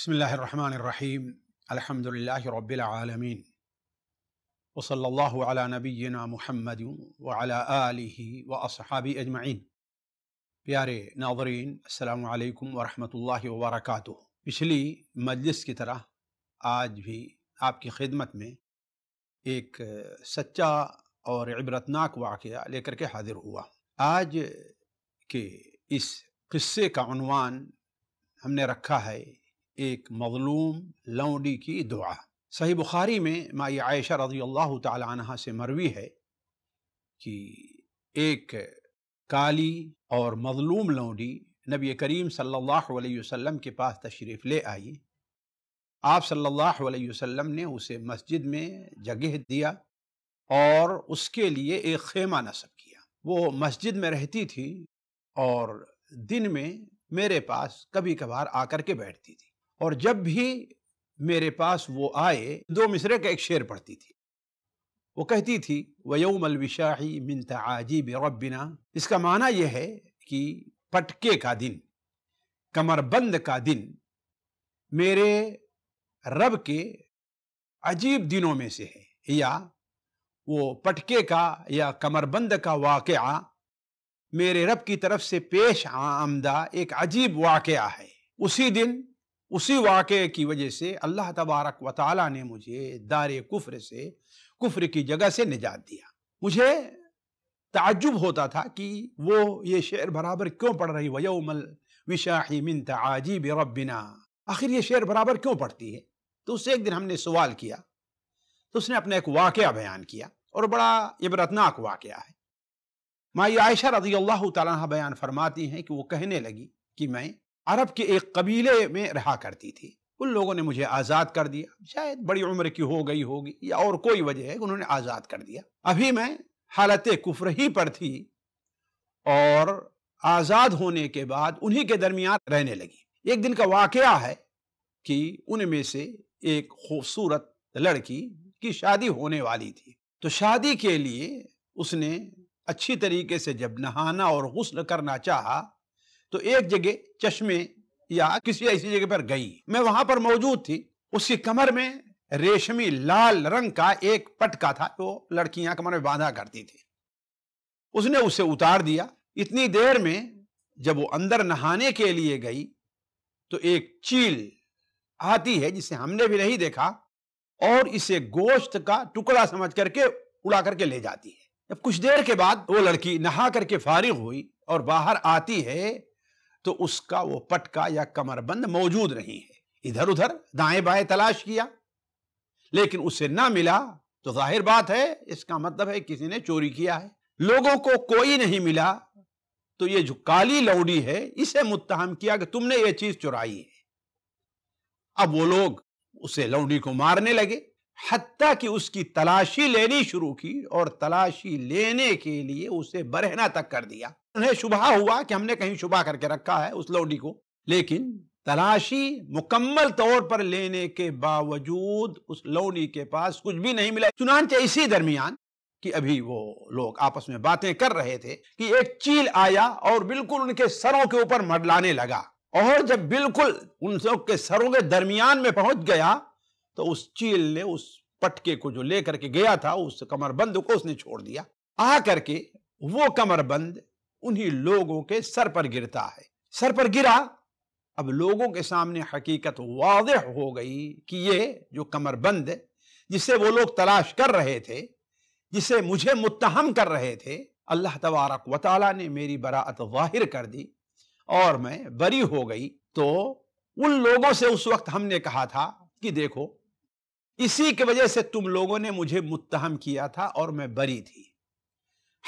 بسم الله الرحمن الرحيم الحمد لله رب العالمين وصلى الله على نبينا محمد وعلى آله وأصحابه أجمعين بياري ناظرين السلام عليكم ورحمة الله وبركاته بشلي مجلس کی طرح آج في آبكي کی خدمت میں ایک سچا اور عبرتناک واقعہ لے کر کے حاضر ہوا آج کے اس قصے کا عنوان ہم نے رکھا ہے एक मजलूम लौंडी की दुआ सही बुखारी में माई आयशा रजी अल्लाह तह से मरवी है कि एक काली और मजलूम लौंडी नबी करीम सल्लल्लाहु अलैहि वसल्लम के पास तशरीफ़ ले आई आप सल्लल्लाहु अलैहि वसल्लम ने उसे मस्जिद में जगह दिया और उसके लिए एक खेमा नसब किया वो मस्जिद में रहती थी और दिन में मेरे पास कभी कभार आकर के बैठती थी और जब भी मेरे पास वो आए दो मिसरे का एक शेर पढ़ती थी वो कहती थी वयोम अलविशाही मिनत आजीब रबिना इसका माना यह है कि पटके का दिन कमरबंद का दिन मेरे रब के अजीब दिनों में से है या वो पटके का या कमरबंद का वाक़ मेरे रब की तरफ से पेश आमदा एक अजीब वाक़ है उसी दिन उसी वाक़े की वजह से अल्लाह तबारक व ताली ने मुझे दार कुफ्र से कुफ्र की जगह से निजात दिया मुझे ताजुब होता था कि वो ये शेर बराबर क्यों पढ़ रही वयोमल विशाही मिन तजीब रबिना आखिर ये शेर बराबर क्यों पढ़ती है तो उससे एक दिन हमने सवाल किया तो उसने अपना एक वाक़ बयान किया और बड़ा इबरतनाक वाक़ है माई आयशा रजी अल्लाह तैयान फरमाती हैं कि वो कहने लगी कि मैं अरब के एक कबीले में रहा करती थी उन लोगों ने मुझे आज़ाद कर दिया शायद बड़ी उम्र की हो गई होगी या और कोई वजह है उन्होंने आज़ाद कर दिया अभी मैं हालत कुफर ही पर थी और आज़ाद होने के बाद उन्हीं के दरमियान रहने लगी एक दिन का वाक़ है कि उनमें से एक खूबसूरत लड़की की शादी होने वाली थी तो शादी के लिए उसने अच्छी तरीके से जब नहाना और गसल करना चाहा तो एक जगह चश्मे या किसी ऐसी जगह पर गई मैं वहां पर मौजूद थी उसकी कमर में रेशमी लाल रंग का एक पटका था जो लड़कियां कमर में बांधा करती थी उसने उसे उतार दिया इतनी देर में जब वो अंदर नहाने के लिए गई तो एक चील आती है जिसे हमने भी नहीं देखा और इसे गोश्त का टुकड़ा समझ करके उड़ा करके ले जाती है जब कुछ देर के बाद वो लड़की नहा करके फारिग हुई और बाहर आती है तो उसका वो पटका या कमरबंद मौजूद नहीं है इधर उधर दाएं बाएं तलाश किया लेकिन उसे ना मिला तो जाहिर बात है इसका मतलब है किसी ने चोरी किया है लोगों को कोई नहीं मिला तो ये जो काली लौड़ी है इसे मुत्तहम किया कि तुमने ये चीज चुराई है अब वो लोग उसे लौड़ी को मारने लगे हती कि उसकी तलाशी लेनी शुरू की और तलाशी लेने के लिए उसे बरहना तक कर दिया उन्हें शुबा हुआ कि हमने कहीं शुबा करके रखा है उस लौडी को लेकिन तलाशी मुकम्मल तौर पर लेने के बावजूद उस लोडी के पास कुछ भी नहीं मिला चुनानचे इसी दरमियान कि अभी वो लोग आपस में बातें कर रहे थे कि एक चील आया और बिल्कुल उनके सरों के ऊपर मडलाने लगा और जब बिल्कुल उन सब के सरों के दरमियान में पहुंच गया तो उस चील ने उस पटके को जो लेकर के गया था उस कमरबंद को उसने छोड़ दिया आ करके वो कमरबंद उन्हीं लोगों के सर पर गिरता है सर पर गिरा अब लोगों के सामने हकीकत वाज हो गई कि ये जो कमरबंद जिसे वो लोग तलाश कर रहे थे जिसे मुझे मुत्तहम कर रहे थे अल्लाह तबारक वाली ने मेरी बरात जाहिर कर दी और मैं बरी हो गई तो उन लोगों से उस वक्त हमने कहा था कि देखो इसी की वजह से तुम लोगों ने मुझे मुत्तहम किया था और मैं बरी थी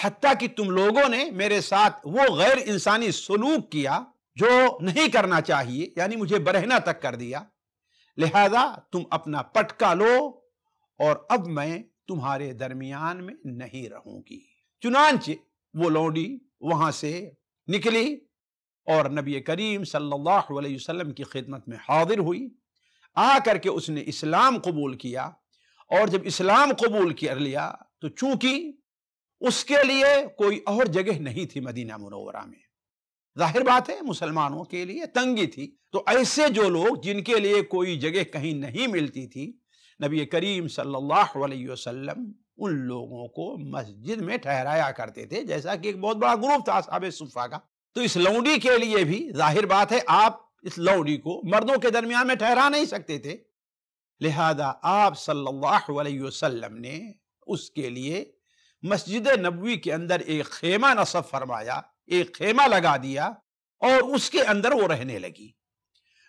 हती कि तुम लोगों ने मेरे साथ वो गैर इंसानी सलूक किया जो नहीं करना चाहिए यानी मुझे बरहना तक कर दिया लिहाजा तुम अपना पटका लो और अब मैं तुम्हारे दरमियान में नहीं रहूंगी चुनानचे वो लौंडी वहां से निकली और नबी करीम सल्लल्लाहु अलैहि वसल्लम की खिदमत में हाजिर हुई आ करके उसने इस्लाम कबूल किया और जब इस्लाम कबूल कर लिया तो चूंकि उसके लिए कोई और जगह नहीं थी मदीना मुनवरा में जाहिर बात है मुसलमानों के लिए तंगी थी तो ऐसे जो लोग जिनके लिए कोई जगह कहीं नहीं मिलती थी नबी करीम सल्लल्लाहु अलैहि वसल्लम उन लोगों को मस्जिद में ठहराया करते थे जैसा कि एक बहुत बड़ा ग्रुप था साहब सुफा का तो इस लौंडी के लिए भी जाहिर बात है आप इस लौड़ी को मर्दों के दरमियान में ठहरा नहीं सकते थे लिहाजा आप सल्लल्लाहु अलैहि वसल्लम ने उसके लिए मस्जिद नबवी के अंदर एक खेमा नसब फरमाया एक खेमा लगा दिया और उसके अंदर वो रहने लगी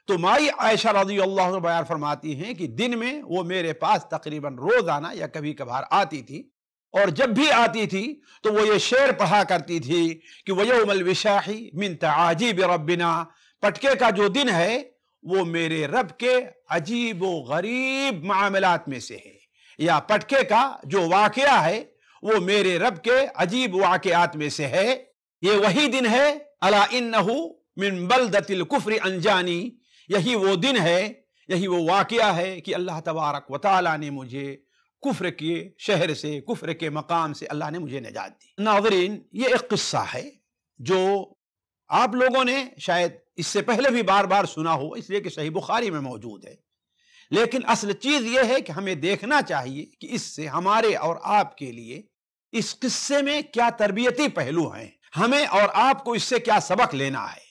तो माई आयशा रजी अल्लाह बयान फरमाती हैं कि दिन में वो मेरे पास तकरीबन रोज़ाना या कभी कभार आती थी और जब भी आती थी तो वो ये शेर पढ़ा करती थी कि वयोमल विशाही मिन तजीब रबिना पटके का जो दिन है वो मेरे रब के अजीब व गरीब मामलात में से है या पटके का जो वाकया है वो मेरे रब के अजीब वाकयात में से है ये वही दिन है अला इन्नहु मिन बलदतिल कुफर अनजानी यही वो दिन है यही वो वाकया है कि अल्लाह तबारक व ने मुझे कुफ्र के शहर से कुफ्र के मकाम से अल्लाह ने मुझे निजात दी नावरीन ये एक किस्सा है जो आप लोगों ने शायद इससे पहले भी बार बार सुना हो इसलिए कि सही बुखारी में मौजूद है लेकिन असल चीज़ यह है कि हमें देखना चाहिए कि इससे हमारे और आपके लिए इस किस्से में क्या तरबियती पहलू हैं हमें और आपको इससे क्या सबक लेना है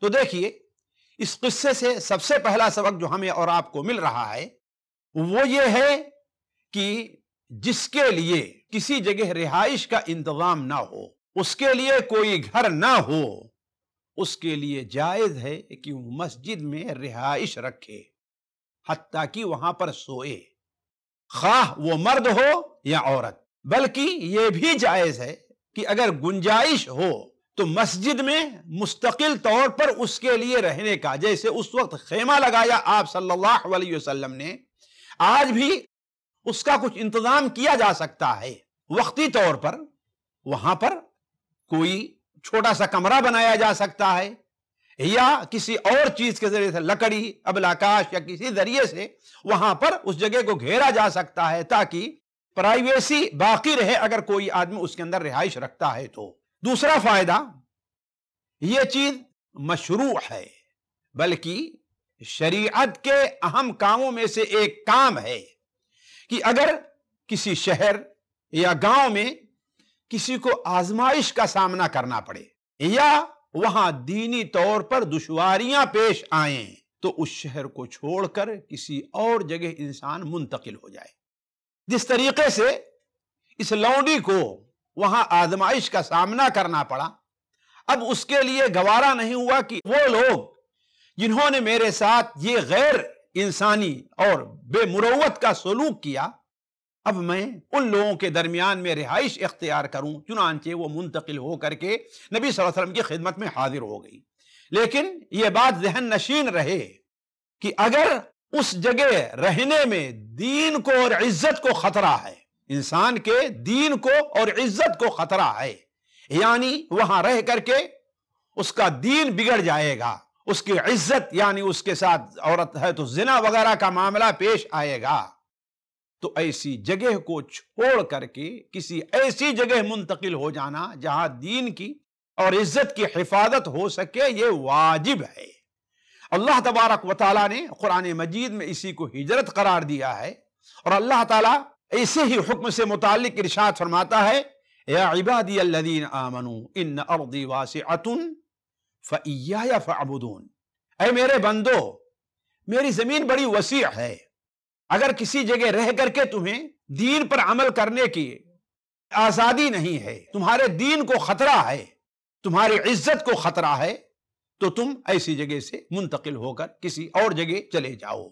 तो देखिए इस किस्से से सबसे पहला सबक जो हमें और आपको मिल रहा है वो ये है कि जिसके लिए किसी जगह रिहाइश का इंतजाम ना हो उसके लिए कोई घर ना हो उसके लिए जायज़ है कि वो मस्जिद में रिहाइश रखे हती कि वहां पर सोए खाह वो मर्द हो या औरत बल्कि ये भी जायज़ है कि अगर गुंजाइश हो तो मस्जिद में मुस्तकिल तौर पर उसके लिए रहने का जैसे उस वक्त खेमा लगाया आप सल्लल्लाहु अलैहि वसल्लम ने आज भी उसका कुछ इंतजाम किया जा सकता है वक्ती तौर पर वहां पर कोई छोटा सा कमरा बनाया जा सकता है या किसी और चीज के जरिए से लकड़ी अबलाकाश या किसी जरिए से वहां पर उस जगह को घेरा जा सकता है ताकि प्राइवेसी बाकी रहे अगर कोई आदमी उसके अंदर रिहाइश रखता है तो दूसरा फायदा यह चीज मशरू है बल्कि शरीयत के अहम कामों में से एक काम है कि अगर किसी शहर या गांव में किसी को आजमाइश का सामना करना पड़े या वहां दीनी तौर पर दुश्वारियां पेश आए तो उस शहर को छोड़कर किसी और जगह इंसान मुंतकिल हो जाए जिस तरीके से इस लौंडी को वहां आजमाइश का सामना करना पड़ा अब उसके लिए गवारा नहीं हुआ कि वो लोग जिन्होंने मेरे साथ ये गैर इंसानी और बेमुरत का सलूक किया अब मैं उन लोगों के दरमियान में रिहाइश इख्तियार करूं चुनानचे वो मुंतकिल हो करके नबी वसल्लम की खिदमत में हाजिर हो गई लेकिन ये बात जहन नशीन रहे कि अगर उस जगह रहने में दीन को और इज्जत को खतरा है इंसान के दीन को और इज्जत को खतरा है यानी वहां रह करके उसका दीन बिगड़ जाएगा उसकी इज्जत यानी उसके साथ औरत है तो जिना वगैरह का मामला पेश आएगा तो ऐसी जगह को छोड़ करके किसी ऐसी जगह मुंतकिल हो जाना जहां दीन की और इज्जत की हिफाजत हो सके ये वाजिब है अल्लाह तबारक वाली ने कुरान मजीद में इसी को हिजरत करार दिया है और अल्लाह ताला ऐसे ही हुक्म से मुतल इर्शाद फरमाता है इबादी आमनू इन अर्दी वासिअतुन फ़ैया फ़ाबुदून अरे मेरे बंदो मेरी ज़मीन बड़ी वसी है अगर किसी जगह रह करके तुम्हें दीन पर अमल करने की आजादी नहीं है तुम्हारे दीन को खतरा है तुम्हारी इज्जत को खतरा है तो तुम ऐसी जगह से मुंतकिल होकर किसी और जगह चले जाओ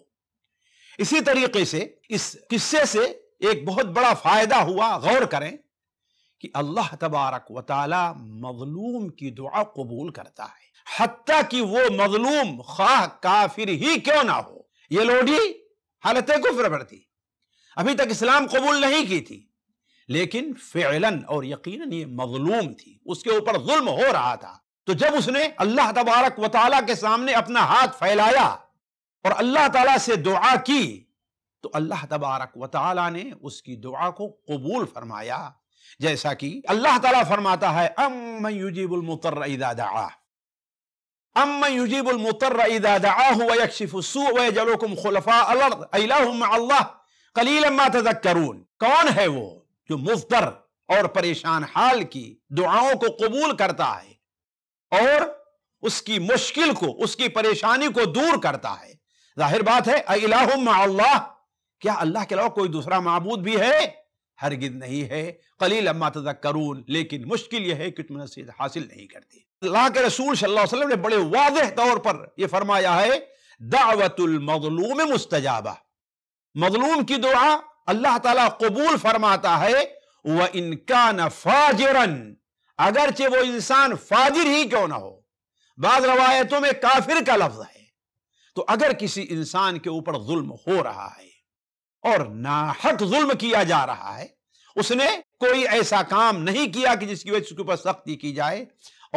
इसी तरीके से इस किस्से से एक बहुत बड़ा फायदा हुआ गौर करें कि अल्लाह तबारक व ताला मजलूम की दुआ कबूल करता है हती कि वो मजलूम खा काफिर ही क्यों ना हो ये लोडी हालत कुफर पर थी अभी तक इस्लाम कबूल नहीं की थी लेकिन फेलन और यकीन ये मजलूम थी उसके ऊपर जुल्म हो रहा था तो जब उसने अल्लाह तबारक वाल के सामने अपना हाथ फैलाया और अल्लाह तला से दुआ की तो अल्लाह तबारक वाली ने उसकी दुआ को कबूल फरमाया जैसा कि अल्लाह तला फरमाता है अम अम्म युजीबुल मुतर इदा दआहु व यकशिफु सू व यजलुकुम खुलफा अलर्द इलाहुम मा अल्लाह कलीलम मा तذكرون कौन है वो जो मुफ्तर और परेशान हाल की दुआओं को कबूल करता है और उसकी मुश्किल को उसकी परेशानी को दूर करता है जाहिर बात है अलाहुम अल्लाह क्या अल्लाह के अलावा कोई दूसरा मबूद भी है हरगिज नहीं है कलील अम्मा करून लेकिन मुश्किल यह है कि तुम नसीहत हासिल नहीं करती अल्लाह के रसूल सल्लल्लाहु अलैहि वसल्लम ने बड़े वाजह तौर पर यह फरमाया है दावतुल मजलूम मुस्तजाबा मजलूम की दुआ अल्लाह ताला कबूल फरमाता है वह इनका न फाजिरन अगरचे वो इंसान फाजिर ही क्यों ना हो बाद रवायतों में काफिर का लफ्ज है तो अगर किसी इंसान के ऊपर जुल्म हो रहा है और नाहक जुल्म किया जा रहा है उसने कोई ऐसा काम नहीं किया कि जिसकी वजह से उसके ऊपर सख्ती की जाए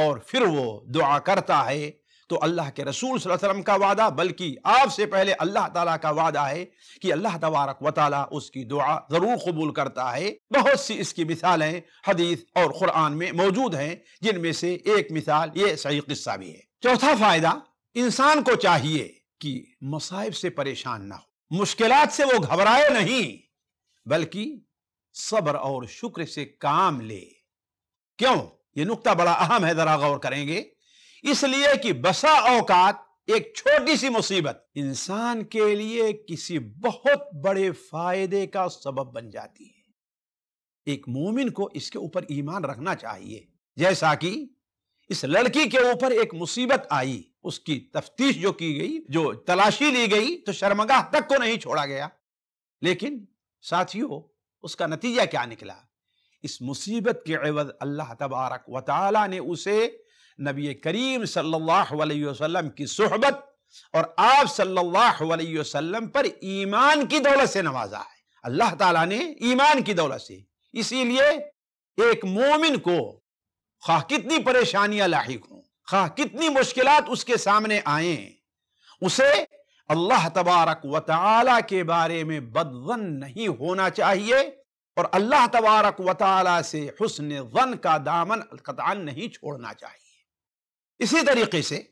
और फिर वो दुआ करता है तो अल्लाह के रसूल वसल्लम का वादा बल्कि आपसे पहले अल्लाह ताला का वादा है कि अल्लाह तबारक व उसकी दुआ ज़रूर कबूल करता है बहुत सी इसकी मिसालें हदीस और क़ुरान में मौजूद हैं जिनमें से एक मिसाल ये सही किस्सा भी है चौथा फ़ायदा इंसान को चाहिए कि मसाइब से परेशान ना हो मुश्किलात से वो घबराए नहीं बल्कि सब्र और शुक्र से काम ले क्यों ये नुकता बड़ा अहम है जरा गौर करेंगे इसलिए कि बसा औकात एक छोटी सी मुसीबत इंसान के लिए किसी बहुत बड़े फायदे का सबब बन जाती है एक मोमिन को इसके ऊपर ईमान रखना चाहिए जैसा कि इस लड़की के ऊपर एक मुसीबत आई उसकी तफ्तीश जो की गई जो तलाशी ली गई तो शर्मगाह तक को तो नहीं छोड़ा गया लेकिन साथियों उसका नतीजा क्या निकला इस मुसीबत के अवज अल्लाह तबारक व ने उसे नबी करीम सल्लल्लाहु अलैहि वसल्लम की सोहबत और आप सल्लल्लाहु अलैहि वसल्लम पर ईमान की दौलत से नवाजा है अल्लाह ताला ने ईमान की दौलत से इसीलिए एक मोमिन को खा कितनी परेशानियां लाक हों खा हाँ, कितनी मुश्किल उसके सामने आए उसे अल्लाह तबारक व के बारे में बदवन नहीं होना चाहिए और अल्लाह तबारक व से हुसन वन का दामन कतान नहीं छोड़ना चाहिए इसी तरीके से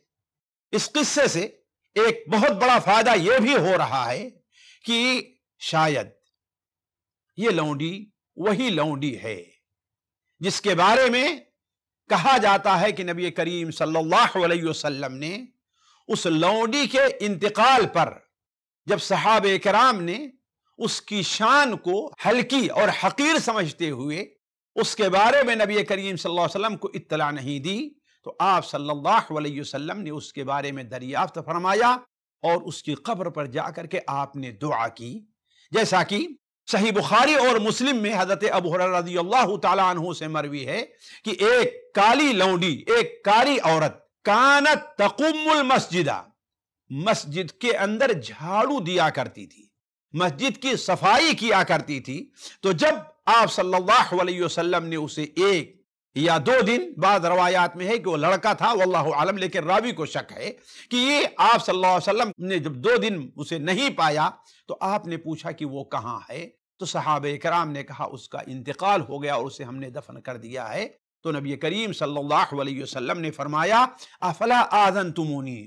इस किस्से से एक बहुत बड़ा फायदा यह भी हो रहा है कि शायद ये लौंडी वही लौंडी है जिसके बारे में कहा जाता है कि नबी करीम सल्लल्लाहु अलैहि वसल्लम ने उस लौंडी के इंतकाल पर जब सहाब कराम ने उसकी शान को हल्की और हकीर समझते हुए उसके बारे में नबी करीम सल्लल्लाहु अलैहि वसल्लम को इत्तला नहीं दी तो आप सल्लल्लाहु अलैहि वसल्लम ने उसके बारे में दरियाफ्त फरमाया और उसकी कब्र पर जाकर के आपने दुआ की जैसा कि सही बुखारी और मुस्लिम में हजरत अब रजी अल्लाह तु से मरवी है कि एक काली लौंडी एक काली औरत कानत तकुमुल मस्जिदा मस्जिद के अंदर झाड़ू दिया करती थी मस्जिद की सफाई किया करती थी तो जब आप सल्लल्लाहु अलैहि वसल्लम ने उसे एक या दो दिन बाद रवायात में है कि वो लड़का था वल्लाह आलम लेकिन रावी को शक है कि ये आप सल्लल्लाहु अलैहि वसल्लम ने जब दो दिन उसे नहीं पाया तो आपने पूछा कि वो कहाँ है तो सहाब कराम ने कहा उसका इंतकाल हो गया और उसे हमने दफन कर दिया है तो नबी करीम सल्लल्लाहु अलैहि वसल्लम ने फरमाया अफला आजन तुमोनी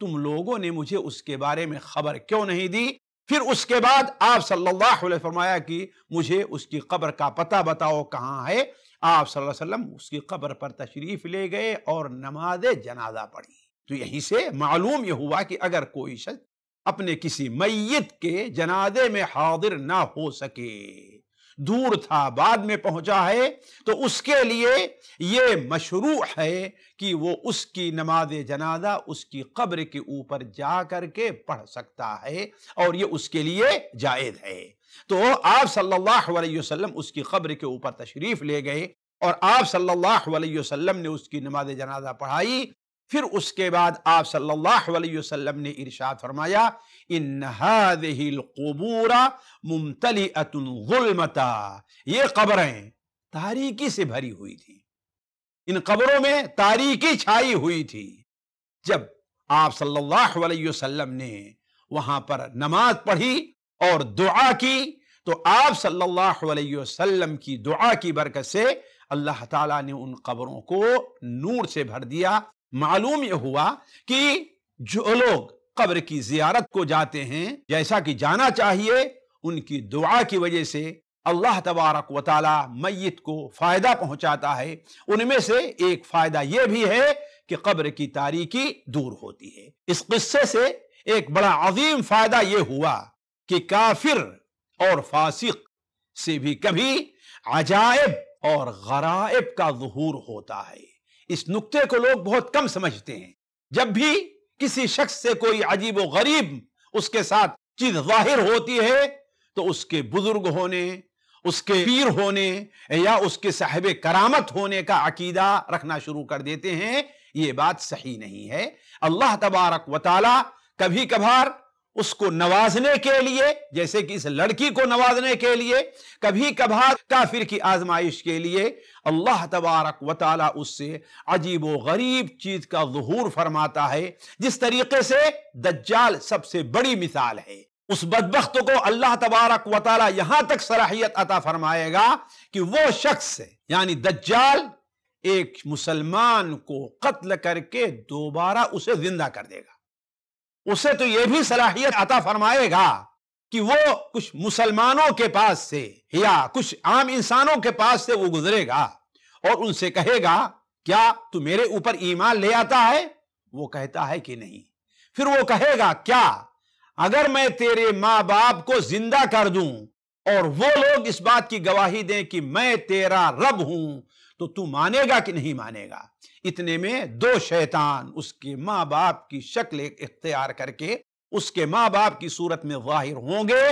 तुम लोगों ने मुझे उसके बारे में खबर क्यों नहीं दी फिर उसके बाद आप सल्लल्लाहु अलैहि फरमाया कि मुझे उसकी कब्र का पता बताओ कहाँ है आप सल्लल्लाहु अलैहि वसल्लम उसकी कब्र पर तशरीफ ले गए और नमाज जनाजा पढ़ी तो यहीं से मालूम यह हुआ कि अगर कोई शख्स अपने किसी मैत के जनाजे में हाजिर ना हो सके दूर था बाद में पहुंचा है तो उसके लिए ये मशरू है कि वो उसकी नमाज जनाजा उसकी कब्र के ऊपर जा करके पढ़ सकता है और ये उसके लिए जायज़ है तो आप सल्लल्लाहु अलैहि वसल्लम उसकी खबर के ऊपर तशरीफ ले गए और आप सल्लल्लाहु अलैहि वसल्लम ने उसकी नमाज जनाजा पढ़ाई फिर उसके बाद आप सल्लल्लाहु अलैहि वसल्लम ने इरशाद फरमाया इन कबूरा मुमतली अतुलमता ये कब्रें तारीकी से भरी हुई थी इन कब्रों में तारीकी छाई हुई थी जब आप सल्लल्लाहु अलैहि वसल्लम ने वहां पर नमाज पढ़ी और दुआ की तो आप सल्लल्लाहु अलैहि वसल्लम की दुआ की बरकत से अल्लाह ताला ने उन कब्रों को नूर से भर दिया मालूम यह हुआ कि जो लोग कब्र की जियारत को जाते हैं जैसा कि जाना चाहिए उनकी दुआ की वजह से अल्लाह तबारक व मैत को फ़ायदा पहुंचाता है उनमें से एक फ़ायदा यह भी है कि कब्र की तारीकी दूर होती है इस किस्से से एक बड़ा अजीम फ़ायदा यह हुआ कि काफिर और फासिक से भी कभी अजायब और गराइब का जहूर होता है इस नुक्ते को लोग बहुत कम समझते हैं जब भी किसी शख्स से कोई अजीब व गरीब उसके साथ चीज जाहिर होती है तो उसके बुजुर्ग होने उसके पीर होने या उसके साहिब करामत होने का अकीदा रखना शुरू कर देते हैं ये बात सही नहीं है अल्लाह तबारक वाली कभी कभार उसको नवाजने के लिए जैसे कि इस लड़की को नवाजने के लिए कभी कभार काफिर की आजमाइश के लिए अल्लाह तबारक वाली उससे अजीब व गरीब चीज का जहूर फरमाता है जिस तरीके से दज्जाल सबसे बड़ी मिसाल है उस बदबख्त को अल्लाह तबारक वाली यहां तक सराहियत अता फरमाएगा कि वो शख्स यानी दज्जाल एक मुसलमान को कत्ल करके दोबारा उसे जिंदा कर देगा उसे तो यह भी सलाहियत अता फरमाएगा कि वो कुछ मुसलमानों के पास से या कुछ आम इंसानों के पास से वो गुजरेगा और उनसे कहेगा क्या तू मेरे ऊपर ईमान ले आता है वो कहता है कि नहीं फिर वो कहेगा क्या अगर मैं तेरे माँ बाप को जिंदा कर दूं और वो लोग इस बात की गवाही दें कि मैं तेरा रब हूं तो तू मानेगा कि नहीं मानेगा इतने में दो शैतान उसके माँ बाप की शक्ल इख्तियार करके उसके माँ बाप की सूरत में वाहिर होंगे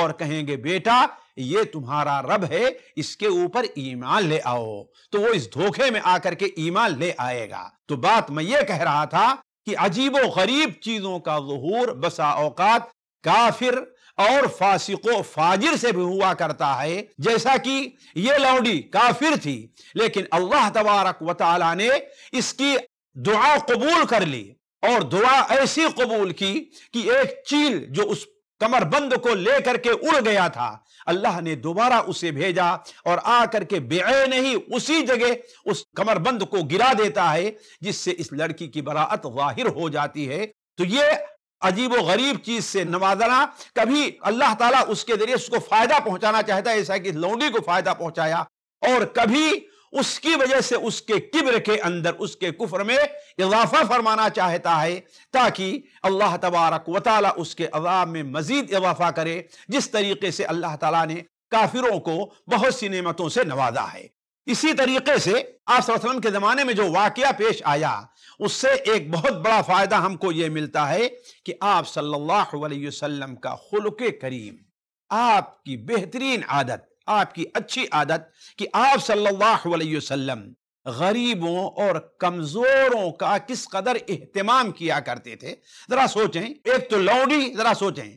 और कहेंगे बेटा ये तुम्हारा रब है इसके ऊपर ईमान ले आओ तो वो इस धोखे में आकर के ईमान ले आएगा तो बात मैं ये कह रहा था कि अजीबो गरीब चीजों का जहूर बसा औकात काफिर और फासिको फाजिर से भी हुआ करता है जैसा कि यह लौंडी काफिर थी लेकिन अल्लाह तबारक वाली ने इसकी दुआ कबूल कर ली और दुआ ऐसी कबूल की कि एक चील जो उस कमरबंद को लेकर के उड़ गया था अल्लाह ने दोबारा उसे भेजा और आकर के बेअ नहीं उसी जगह उस कमरबंद को गिरा देता है जिससे इस लड़की की बरात वाहिर हो जाती है तो ये अजीब व गरीब चीज से नवाजना कभी अल्लाह ताला उसके जरिए उसको फायदा पहुंचाना चाहता है ऐसा कि लौंडी को फायदा पहुंचाया और कभी उसकी वजह से उसके किब्र के अंदर उसके कुफर में इजाफा फरमाना चाहता है ताकि अल्लाह तबारक वाली उसके अजाब में मजीद इजाफा करे जिस तरीके से अल्लाह ताला ने काफिरों को बहुत सी नेमतों से नवाजा है इसी तरीके से आप सल्लम के ज़माने में जो वाकया पेश आया उससे एक बहुत बड़ा फ़ायदा हमको ये मिलता है कि आप सल्लल्लाहु अलैहि वसल्लम का खुलक करीम आपकी बेहतरीन आदत आपकी अच्छी आदत कि आप सल्लल्लाहु अलैहि वसल्लम गरीबों और कमज़ोरों का किस कदर एहतमाम किया करते थे ज़रा सोचें एक तो लौड़ी ज़रा सोचें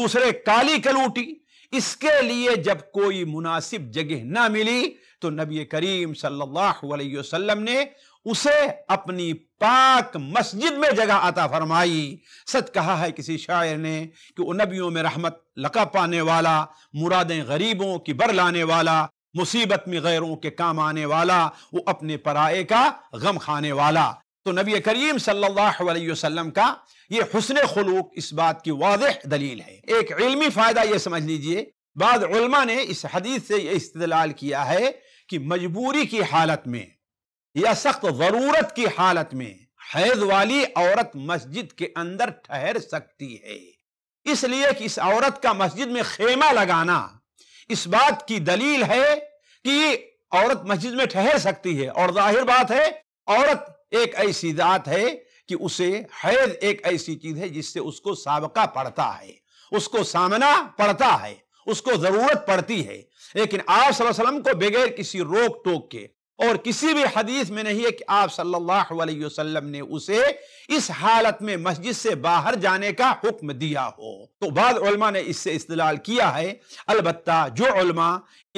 दूसरे काली कलूटी इसके लिए जब कोई मुनासिब जगह ना मिली तो नबी करीम सल्लल्लाहु अलैहि वसल्लम ने उसे अपनी पाक मस्जिद में जगह आता फरमाई सच कहा है किसी शायर ने कि वो नबियों में रहमत लका पाने वाला मुरादें गरीबों की बर लाने वाला मुसीबत में गैरों के काम आने वाला वो अपने पराए का गम खाने वाला तो नबी करीम सल्लल्लाहु अलैहि वसल्लम का ये हुसन खलूक इस बात की वाजह दलील है एक इल्मी फ़ायदा ये समझ लीजिए बाद ने इस हदीस से ये इस्तलाल किया है कि मजबूरी की हालत में या सख्त जरूरत की हालत में हैज वाली औरत मस्जिद के अंदर ठहर सकती है इसलिए कि इस औरत का मस्जिद में खेमा लगाना इस बात की दलील है कि औरत मस्जिद में ठहर सकती है और जाहिर बात है औरत एक ऐसी जात है कि उसे हैज एक ऐसी चीज है जिससे उसको सबका पड़ता है उसको सामना पड़ता है उसको जरूरत पड़ती है लेकिन आप वसल्लम को बगैर किसी रोक टोक के और किसी भी हदीस में नहीं है कि आप सल्लल्लाहु अलैहि वसल्लम ने उसे इस हालत में मस्जिद से बाहर जाने का हुक्म दिया हो तो बाद उल्मा ने इससे इस्तलाल किया है अलबत् जो उल्मा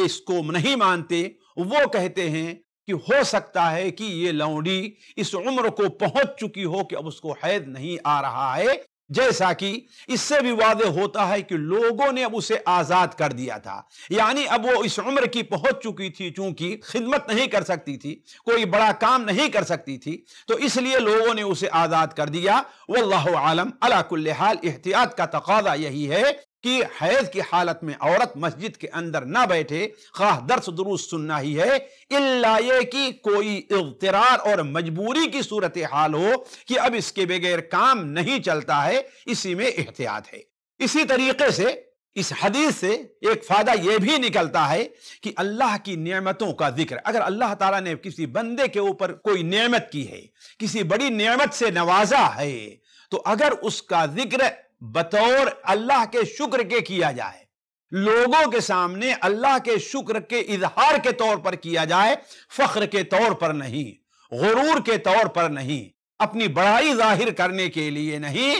इसको नहीं मानते वो कहते हैं कि हो सकता है कि ये लौड़ी इस उम्र को पहुंच चुकी हो कि अब उसको हैद नहीं आ रहा है जैसा कि इससे भी वादे होता है कि लोगों ने अब उसे आज़ाद कर दिया था यानी अब वो इस उम्र की पहुंच चुकी थी चूंकि खिदमत नहीं कर सकती थी कोई बड़ा काम नहीं कर सकती थी तो इसलिए लोगों ने उसे आज़ाद कर दिया वल्लाह आलम अलाकुल्ल हाल एहतियात का तकादा यही है कि हैज की हालत में औरत मस्जिद के अंदर ना बैठे खास दर्स दुरुस्त सुनना ही है इल्ला की कोई इख्तरार और मजबूरी की सूरत हाल हो कि अब इसके बगैर काम नहीं चलता है इसी में एहतियात है इसी तरीके से इस हदीस से एक फ़ायदा यह भी निकलता है कि अल्लाह की नियमतों का जिक्र अगर अल्लाह ताला ने किसी बंदे के ऊपर कोई नियमत की है किसी बड़ी नियमत से नवाजा है तो अगर उसका जिक्र बतौर अल्लाह के शुक्र के किया जाए लोगों के सामने अल्लाह के शुक्र के इजहार के तौर पर किया जाए फख्र के तौर पर नहीं गुरूर के तौर पर नहीं अपनी बड़ाई जाहिर करने के लिए नहीं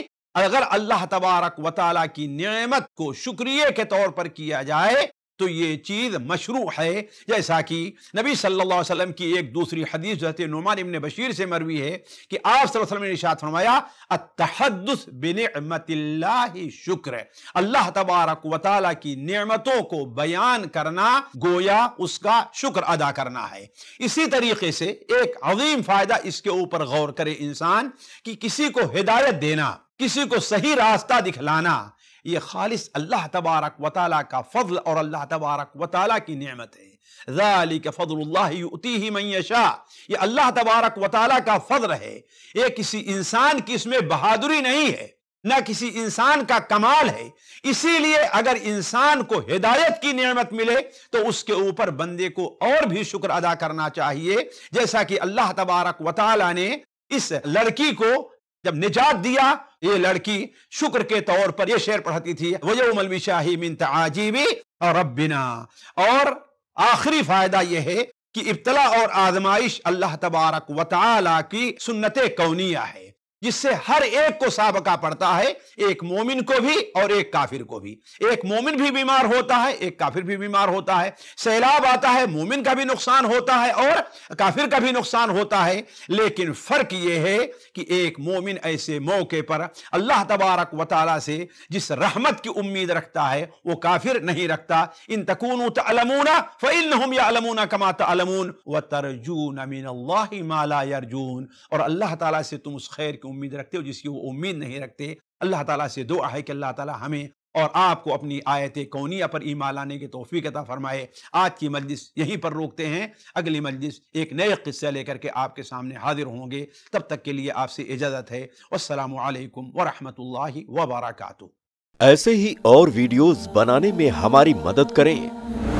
अगर अल्लाह तबारक वाली की नियमत को शुक्रिया के तौर पर किया जाए तो ये चीज़ मशरू है जैसा कि नबी सल्लल्लाहु अलैहि वसल्लम की एक दूसरी हदीस जो है नुमान इबन बशीर से मरवी है कि आप वसल्लम ने निशात फरमाया अतहदस बिनमतिल्ला शुक्र अल्लाह तबारक वाली की नियमतों को बयान करना गोया उसका शुक्र अदा करना है इसी तरीके से एक अजीम फ़ायदा इसके ऊपर गौर करे इंसान कि किसी को हिदायत देना किसी को सही रास्ता दिखलाना ये खालिश अल्लाह तबारक वताला का फजल और अल्लाह तबारक वाली की नियमत है मैशा ये अल्लाह तबारक वाली का फजल है ये किसी इंसान की इसमें बहादुरी नहीं है ना किसी इंसान का कमाल है इसीलिए अगर इंसान को हिदायत की नियमत मिले तो उसके ऊपर बंदे को और भी शुक्र अदा करना चाहिए जैसा कि अल्लाह तबारक वाली ने इस लड़की को जब निजात दिया ये लड़की शुक्र के तौर पर ये शेर पढ़ती थी वजह शाही मिनत आजीवी और रबिना और आखिरी फायदा यह है कि इब्तला और आजमाइश अल्लाह तबारक वाली की सुन्नत कौनिया है जिससे हर एक को सबका पड़ता है एक मोमिन को भी और एक काफिर को भी एक मोमिन भी बीमार होता है एक काफिर भी बीमार होता है सैलाब आता है मोमिन का भी नुकसान होता है और काफिर का भी नुकसान होता है लेकिन फर्क यह है कि एक मोमिन ऐसे मौके पर अल्लाह तबारक वाली से जिस रहमत की उम्मीद रखता है वो काफिर नहीं रखता इन तकून तलमूना फ़िल या अलमूना कमा तलमून व तरजून अमीन माला यरजून और अल्लाह तला से तुम उस खैर की उम्मीद रखते हो जिसकी वो उम्मीद नहीं रखते अल्लाह ताला से दुआ है कि अल्लाह ताला हमें और आपको अपनी आयत कौनिया पर ईमान लाने की तोफ़ी अता फ़रमाए आज की मजलिस यहीं पर रोकते हैं अगली मजलिस एक नए किस्से लेकर के आपके सामने हाजिर होंगे तब तक के लिए आपसे इजाज़त है असलकम वरहमल वबरक ऐसे ही और वीडियोस बनाने में हमारी मदद करें